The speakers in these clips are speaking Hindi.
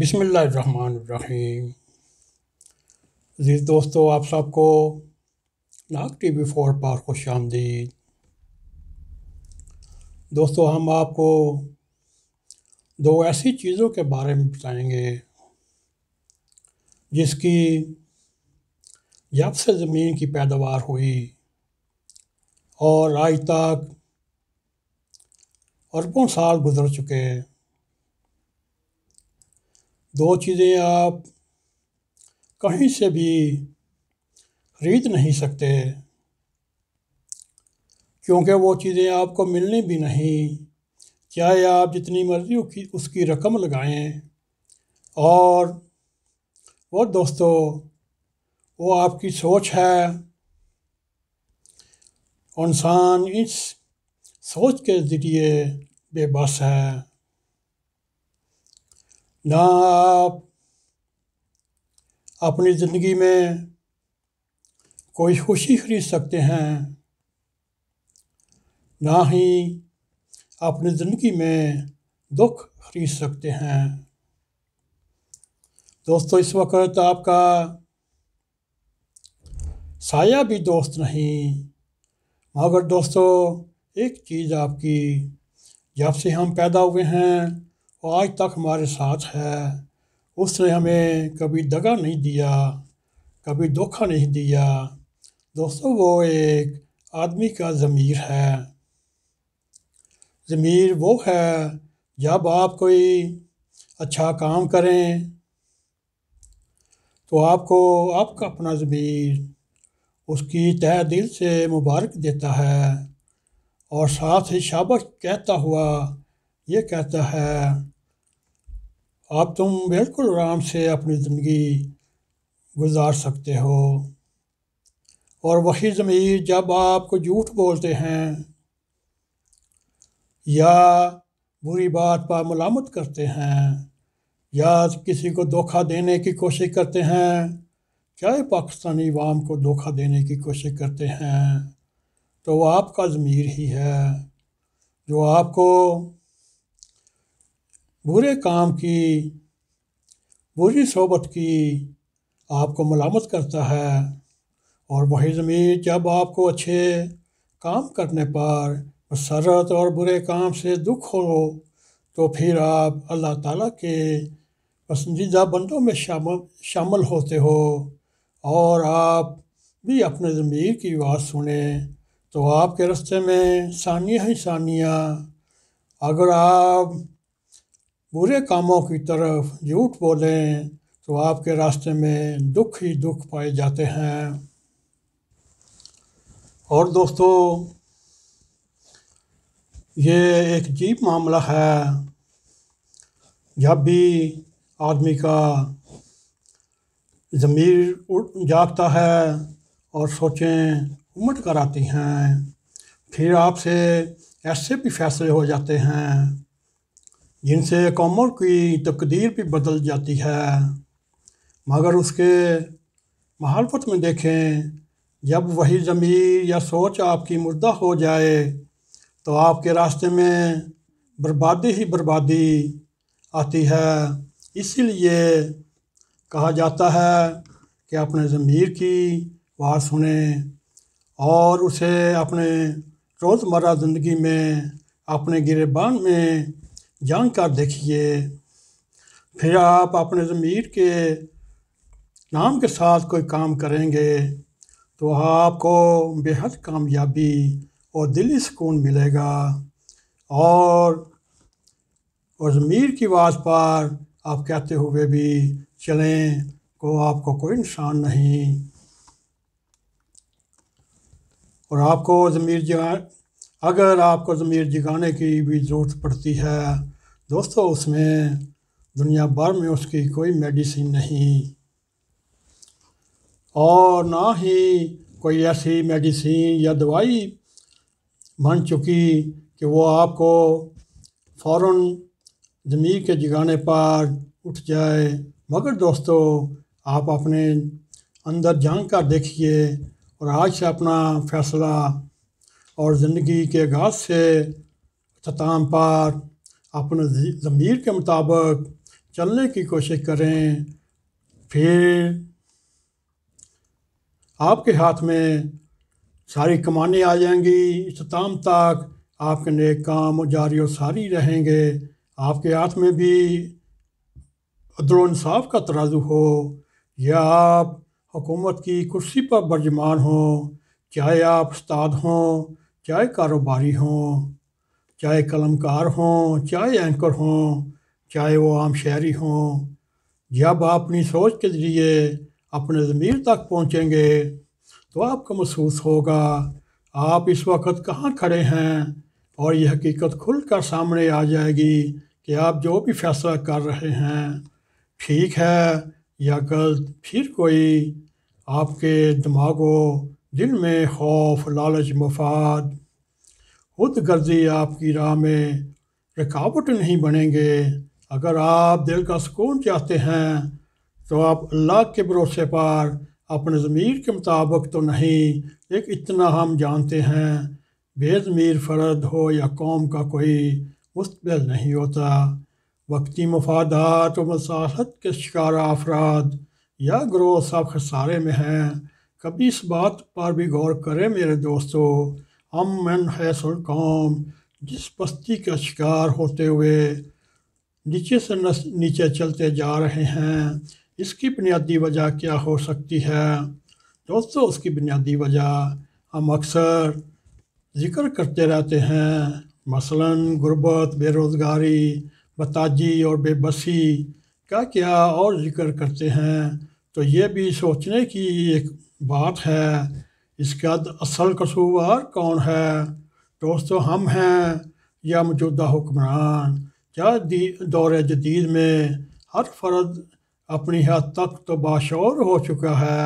बिसमीम जी दोस्तों आप सबको नाग टी वी फोर पर खुश आमदीद दोस्तों हम आपको दो ऐसी चीज़ों के बारे में बताएंगे जिसकी जब से ज़मीन की पैदावार हुई और आज तक अरबों साल गुजर चुके हैं दो चीज़ें आप कहीं से भी खरीद नहीं सकते क्योंकि वो चीज़ें आपको मिलनी भी नहीं चाहे आप जितनी मर्ज़ी उसकी रकम लगाएं और वो दोस्तों वो आपकी सोच है इंसान इस सोच के ज़रिए बेबस है ना आप अपनी ज़िंदगी में कोई खुशी खरीद सकते हैं ना ही अपनी ज़िंदगी में दुख खरीद सकते हैं दोस्तों इस वक्त आपका साया भी दोस्त नहीं मगर दोस्तों एक चीज़ आपकी जब से हम पैदा हुए हैं वो आज तक हमारे साथ है उसने हमें कभी दगा नहीं दिया कभी धोखा नहीं दिया दोस्तों वो एक आदमी का ज़मीर है ज़मीर वो है जब आप कोई अच्छा काम करें तो आपको आपका अपना ज़मीर उसकी तह दिल से मुबारक देता है और साथ ही शाबाश कहता हुआ ये कहता है आप तुम बिल्कुल आराम से अपनी ज़िंदगी गुजार सकते हो और वही ज़मीर जब आपको झूठ बोलते हैं या बुरी बात पर मलामत करते हैं या किसी को धोखा देने की कोशिश करते हैं चाहे पाकिस्तानी वाम को धोखा देने की कोशिश करते हैं तो वो आपका ज़मीर ही है जो आपको बुरे काम की बुरी सोबत की आपको मलामत करता है और वही ज़मीर जब आपको अच्छे काम करने पर मसरत और बुरे काम से दुख हो तो फिर आप अल्लाह ताला के पसंदीदा बंदों में शामिल शामिल होते हो और आप भी अपने ज़मीर की आवाज़ सुने तो आपके रास्ते में सानिया ही सानिया अगर आप बुरे कामों की तरफ झूठ बोलें तो आपके रास्ते में दुख ही दुख पाए जाते हैं और दोस्तों ये एक अजीब मामला है जब भी आदमी का ज़मीर जागता है और सोचें उमट कर आती हैं फिर आपसे ऐसे भी फैसले हो जाते हैं जिनसे कौमों की तकदीर भी बदल जाती है मगर उसके महालफत में देखें जब वही ज़मीर या सोच आपकी मुर्दा हो जाए तो आपके रास्ते में बर्बादी ही बर्बादी आती है इसीलिए कहा जाता है कि अपने ज़मीर की वार सुने और उसे अपने रोज़मर्रा ज़िंदगी में अपने गिरबान में जान कर देखिए फिर आप अपने ज़मीर के नाम के साथ कोई काम करेंगे तो आपको बेहद कामयाबी और दिली सुकून मिलेगा और और ज़मीर की आवाज़ पर आप कहते हुए भी चलें को आपको कोई नुकसान नहीं और आपको ज़मीर अगर आपको ज़मीर जगाने की भी ज़रूरत पड़ती है दोस्तों उसमें दुनिया भर में उसकी कोई मेडिसिन नहीं और ना ही कोई ऐसी मेडिसिन या दवाई बन चुकी कि वो आपको फ़ौर ज़मीर के जगाने पर उठ जाए मगर दोस्तों आप अपने अंदर जान कर देखिए और आज से अपना फ़ैसला और ज़िंदगी के आगाज से अख्ताम पर अपने ज़मीर के मुताबिक चलने की कोशिश करें फिर आपके हाथ में सारी कमाने आ जाएंगी इसम तक आपके नेक काम जारी और सारी रहेंगे आपके हाथ में भी अदरसाफ़ का तराजू हो या आप हुकूमत की कुर्सी पर बर्जमान हों चाहे आप उस्ताद हों चाहे कारोबारी हों चाहे कलमकार हों चाहे एंकर हों चाहे वो आम शहरी हों जब आप अपनी सोच के ज़रिए अपने ज़मीर तक पहुँचेंगे तो आपको महसूस होगा आप इस वक्त कहाँ खड़े हैं और यह हकीकत खुल कर सामने आ जाएगी कि आप जो भी फैसला कर रहे हैं ठीक है या गलत फिर कोई आपके दिमागों दिल में खौफ लालच मफाद खुद गर्जी आपकी राह में रुकावट नहीं बनेंगे अगर आप दिल का सुकून चाहते हैं तो आप अल्लाह के भरोसे पर अपने ज़मीर के मुताबिक तो नहीं एक इतना हम जानते हैं बेज़मीर फ़र्द हो या कौम का कोई मुस्तबिल नहीं होता वक्ती मफादात और मसाहत के शिकार अफराद या ग्रोह सब खसारे में हैं कभी इस बात पर भी गौर करें मेरे दोस्तों हम मन सुन कौम जिस बस्ती का शिकार होते हुए नीचे से नीचे चलते जा रहे हैं इसकी बुनियादी वजह क्या हो सकती है दोस्तों उसकी बुनियादी वजह हम अक्सर जिक्र करते रहते हैं मसलन गुर्बत बेरोज़गारी बताजी और बेबसी का क्या और जिक्र करते हैं तो ये भी सोचने की एक बात है इसका असल कसूवार कौन है दोस्तों हम हैं या मौजूदा हुक्मरान क्या दौर जदीद में हर फर्द अपनी हद तक तो बाशौर हो चुका है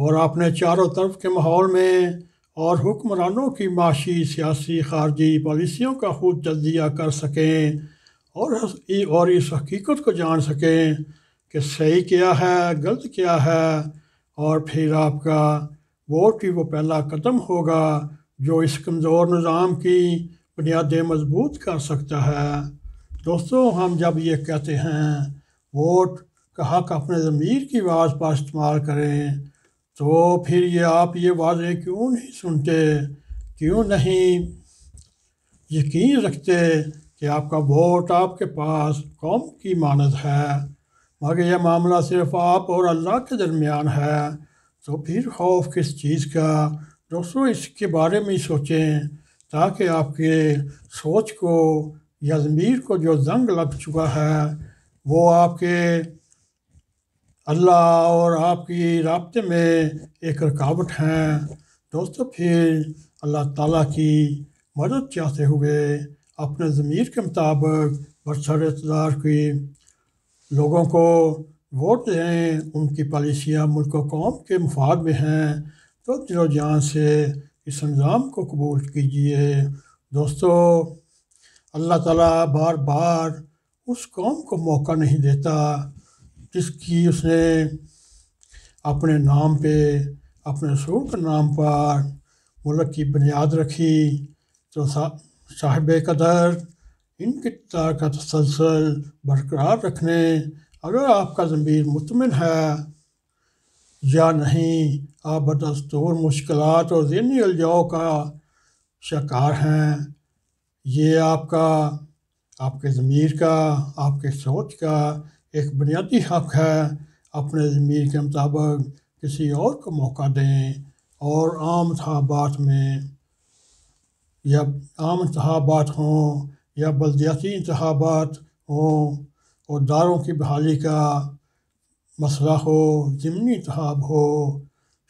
और अपने चारों तरफ के माहौल में और हुक्मरानों की माशी सियासी खारजी पॉलिसियों का खूब तजिया कर सकें और और इस हकीकत को जान सकें कि सही क्या है गलत क्या है और फिर आपका वोट ही वो पहला कदम होगा जो इस कमज़ोर निज़ाम की बुनियादें मजबूत कर सकता है दोस्तों हम जब ये कहते हैं वोट का हक अपने ज़मीर की आवाज़ पर इस्तेमाल करें तो फिर ये आप ये वाजें क्यों नहीं सुनते क्यों नहीं यकीन रखते कि आपका वोट आपके पास कौम की मानद है मगर यह मामला सिर्फ आप और अल्लाह के दरमियान है तो फिर खौफ किस चीज़ का दोस्तों इसके बारे में सोचें ताकि आपके सोच को या ज़मीर को जो जंग लग चुका है वो आपके अल्लाह और आपकी रबते में एक रुकावट हैं दोस्तों फिर अल्लाह ताला की मदद चाहते हुए अपने ज़मीर के मुताबिक बरसर इतदार की लोगों को वोट दें उनकी पॉलिसियाँ मुल्क कौम के मुफाद में हैं तो जान से इस अंजाम को कबूल कीजिए दोस्तों अल्लाह ताला बार बार उस कौम को मौका नहीं देता जिसकी उसने अपने नाम पे अपने सूर के नाम पर मुल्क की बुनियाद रखी तो साहिब कदर इनकी का तसलसल बरकरार रखने अगर आपका ज़मीर मुतमिन है या नहीं आप बदस्तूर मुश्किल और जहनी अलजाओं का शिकार हैं ये आपका आपके ज़मीर का आपके सोच का एक बुनियादी हक है अपने ज़मीर के मुताबिक किसी और को मौका दें और आम तहाबात में या आम इंतबात हों या बलदियाती इंतबात हों और दारों की बहाली का मसला हो ज़मनी इंतब हो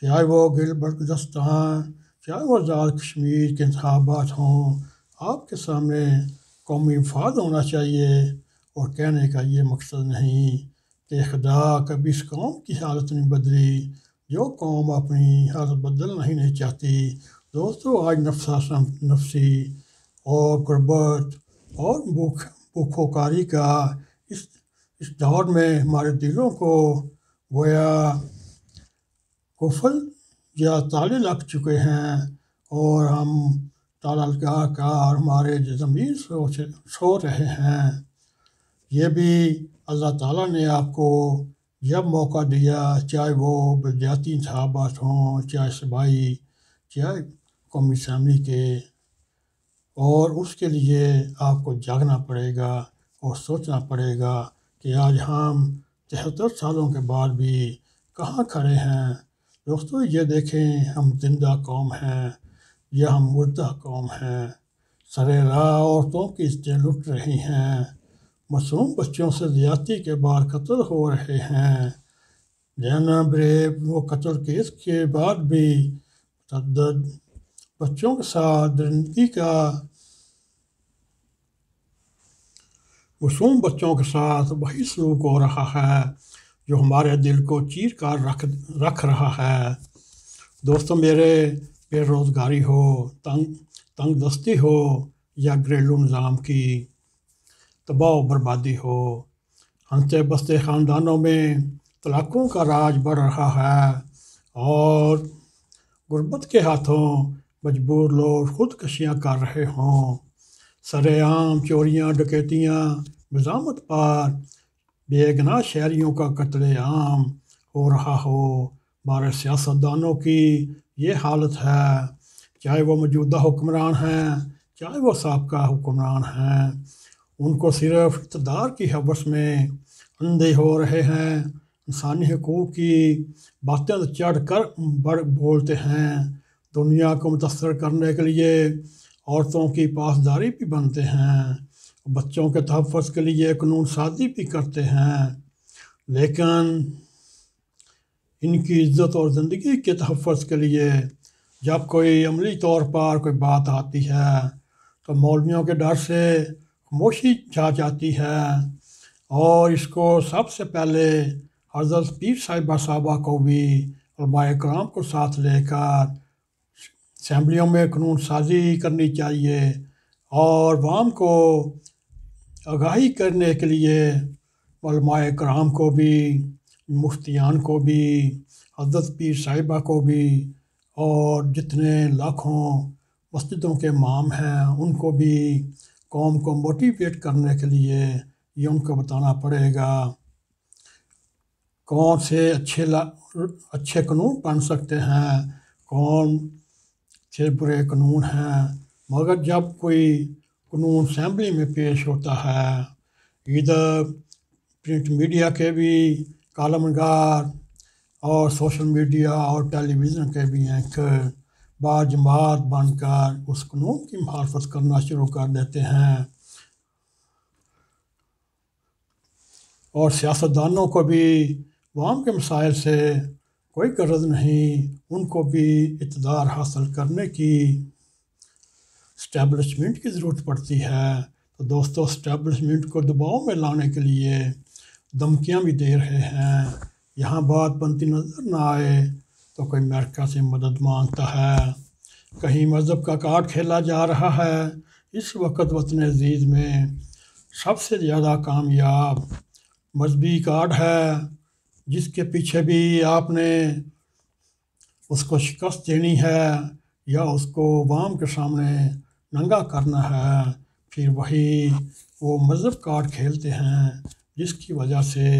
चाहे वो गिलबर्गदस्तान चाहे वो दार कश्मीर के इंतबात हों आपके सामने कौमी इफाद होना चाहिए और कहने का ये मकसद नहीं कि खुदा कभी इस कौम की हालत नहीं बदली जो कौम अपनी हालत बदलना ही नहीं चाहती दोस्तों आज नफसा नफसी और गुरबत और भूख भूखोकारी का इस इस दौर में हमारे दिलों को गोया कुफल या ताले लग चुके हैं और हम ताललगाह का और हमारे जमीन सोच सो रहे हैं ये भी अल्लाह ताला ने आपको जब मौका दिया चाहे वो बलदियाती इंतबात हों चाहे सिपाही चाहे कौमी असम्बली के और उसके लिए आपको जागना पड़ेगा और सोचना पड़ेगा कि आज हम तिहत्तर सालों के बाद भी कहाँ खड़े हैं दोस्तों ये देखें हम जिंदा कौम हैं या हम मुर्दा कौम हैं सरेरा औरतों की इज्जतें लुट रही हैं मासूम बच्चों से ज़्यादती के बाद कत्ल हो रहे हैं जैन ब्रेब वो कत्ल केस के बाद भी तद्दत बच्चों के साथ दरिंदगी का मासूम बच्चों के साथ वही सलूक हो रहा है जो हमारे दिल को चीर कर रख रख रहा है दोस्तों मेरे बेरोज़गारी हो तंग तंग दस्ती हो या घरेलू निज़ाम की तबाह बर्बादी हो हंसते बसते ख़ानदानों में तलाक़ों का राज बढ़ रहा है और गुरबत के हाथों मजबूर लोग खुद कशियाँ कर रहे हों सरेआम चोरियाँ डकैतियाँ मजामत पार बेगना शहरीों का कतलेआम हो रहा हो हमारे सियासतदानों की ये हालत है चाहे वो मौजूदा हुक्मरान हैं चाहे वो सबका हुक्मरान हैं उनको सिर्फ इकतदार की हवस में अंधे हो रहे हैं इंसानी हकूक़ की बातें तो चढ़ कर बढ़ बोलते हैं दुनिया को मुतासर करने के लिए औरतों की पासदारी भी बनते हैं बच्चों के तहफ़ के लिए कानून साजी भी करते हैं लेकिन इनकी इज़्ज़त और ज़िंदगी के तहफ़ के लिए जब कोई अमली तौर पर कोई बात आती है तो मौलवियों के डर से खामोशी छा जाती है और इसको सबसे पहले हजरत पीर साहिबा साहबा को भी कराम को साथ लेकर असम्बलियों में कानून साजी करनी चाहिए और वाम को आगाही करने के लिए मलमाय कराम को भी मुफ्तियान को भी हजरत पीर साहिबा को भी और जितने लाखों मस्जिदों के माम हैं उनको भी कौम को मोटिवेट करने के लिए ये उनको बताना पड़ेगा कौन से अच्छे ला अच्छे कानून बन सकते हैं कौन से बुरे कानून हैं मगर जब कोई कानून असम्बली में पेश होता है इधर प्रिंट मीडिया के भी कालमगार और सोशल मीडिया और टेलीविज़न के भी एंकर बाजमात बनकर उस कानून की मुखालफत करना शुरू कर देते हैं और सियासतदानों को भी वाम के मसाइल से कोई गर्ज नहीं उनको भी इतदार हासिल करने की स्टैब्लिशमेंट की ज़रूरत पड़ती है तो दोस्तों स्टैब्लिशमेंट को दबाव में लाने के लिए धमकियाँ भी दे रहे हैं यहाँ बात बनती नज़र ना आए तो कोई अमेरिका से मदद मांगता है कहीं मज़हब का कार्ड खेला जा रहा है इस वक्त वतन अजीज़ में सबसे ज़्यादा कामयाब मजहबी कार्ड है जिसके पीछे भी आपने उसको शिकस्त देनी है या उसको वाम के सामने नंगा करना है फिर वही वो मज़हब कार्ड खेलते हैं जिसकी वजह से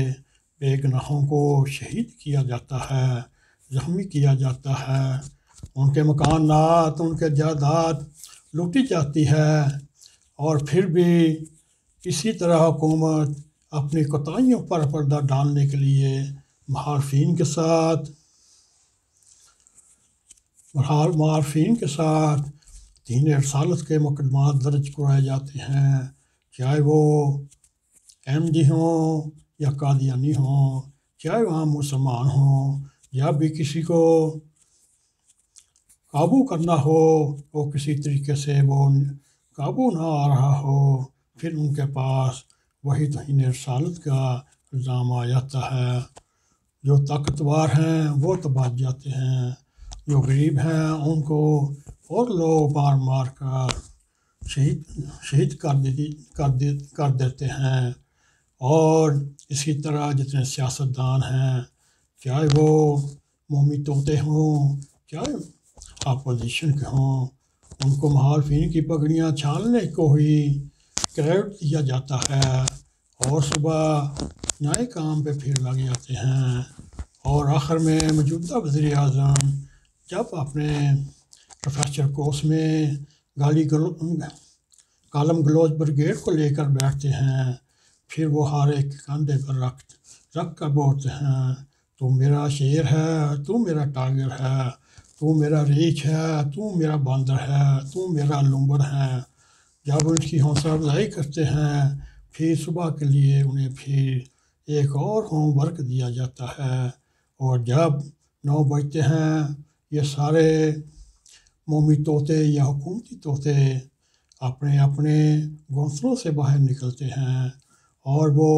बेगनाहों को शहीद किया जाता है जख्मी किया जाता है उनके मकानात उनके जायदाद लूटी जाती है और फिर भी इसी तरह हुकूमत अपनी कोताहीियों पर पर्दा डालने के लिए महारफिन के साथ महारफिन के साथ तीन रसालत के मुकदमा दर्ज करवाए जाते हैं चाहे वो एम डी हों या कादियानी हों चाहे वहाँ मुसलमान हों या भी किसी को काबू करना हो वो किसी तरीके से वो काबू ना आ रहा हो फिर उनके पास वही तहीन तो रसालत का इल्ज़ाम आ जाता है जो ताकतवर हैं वो बच तो जाते हैं जो गरीब हैं उनको और लोग मार मार कर शहीद शहीद कर देती कर दे कर देते हैं और इसी तरह जितने सियासतदान हैं चाहे वो मोमी तोते हों चाहे अपोजिशन के हों उनको महारफिन की पगड़ियाँ छालने को ही क्रेडिट दिया जाता है और सुबह नए काम पर फिर लग जाते हैं और आखिर में मौजूदा वज़ी अजम जब अपने प्रोफेसर कोर्स में गाली गलो कालम ग्लोज ब्रिगेड को लेकर बैठते हैं फिर वो हर एक कंधे पर रख रख कर बोलते हैं तू मेरा शेर है तू मेरा टाइगर है तू मेरा रीछ है तू मेरा बंदर है तू मेरा लुम्बर है जब उनकी हौसला अफजाई करते हैं फिर सुबह के लिए उन्हें फिर एक और होमवर्क दिया जाता है और जब नौ बजते हैं ये सारे मोमी तोते या हुकूमती तोते अपने अपने घोंसलों से बाहर निकलते हैं और वो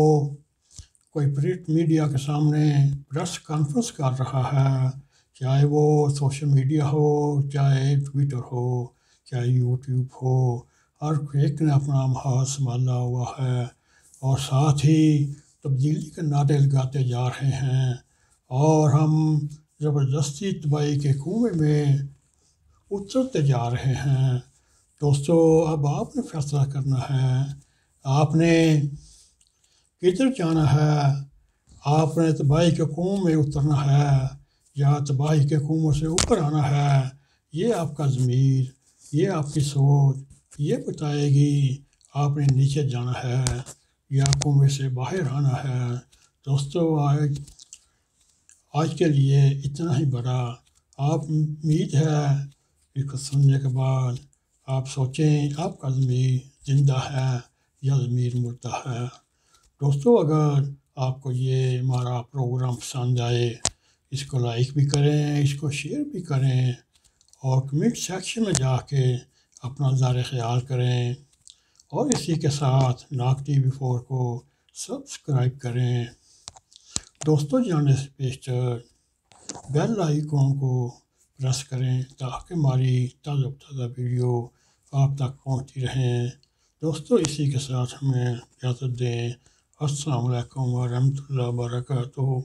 कोई प्रिंट मीडिया के सामने प्रेस कॉन्फ्रेंस कर रहा है चाहे वो सोशल मीडिया हो चाहे ट्विटर हो चाहे यूट्यूब हो हर एक ने अपना माहौल संभाला हुआ है और साथ ही तब्दीली के नारे लगाते जा रहे हैं और हम ज़बरदस्ती तबाही के कुएँ में उतरते जा रहे हैं दोस्तों अब आपने फैसला करना है आपने किधर जाना है आपने तबाही के कुओं में उतरना है या तबाही के कुओं से ऊपर आना है ये आपका ज़मीर ये आपकी सोच ये बताएगी आपने नीचे जाना है या में से बाहर आना है दोस्तों आज आज के लिए इतना ही बड़ा आप उम्मीद है इसको सुनने के बाद आप सोचें आपका ज़मीर ज़िंदा है या ज़मीर मुर्दा है दोस्तों अगर आपको ये हमारा प्रोग्राम पसंद आए इसको लाइक भी करें इसको शेयर भी करें और कमेंट सेक्शन में जाके अपना ज़ार ख्याल करें और इसी के साथ नाक टी वी फोर को सब्सक्राइब करें दोस्तों जाने से पेशतर बेल आइकॉन को प्रेस करें ताकि हमारी ताज़ा ताज़ा वीडियो आप तक पहुंचती रहें दोस्तों इसी के साथ हमें इजाज़त दें असलकम वरहमल वर्का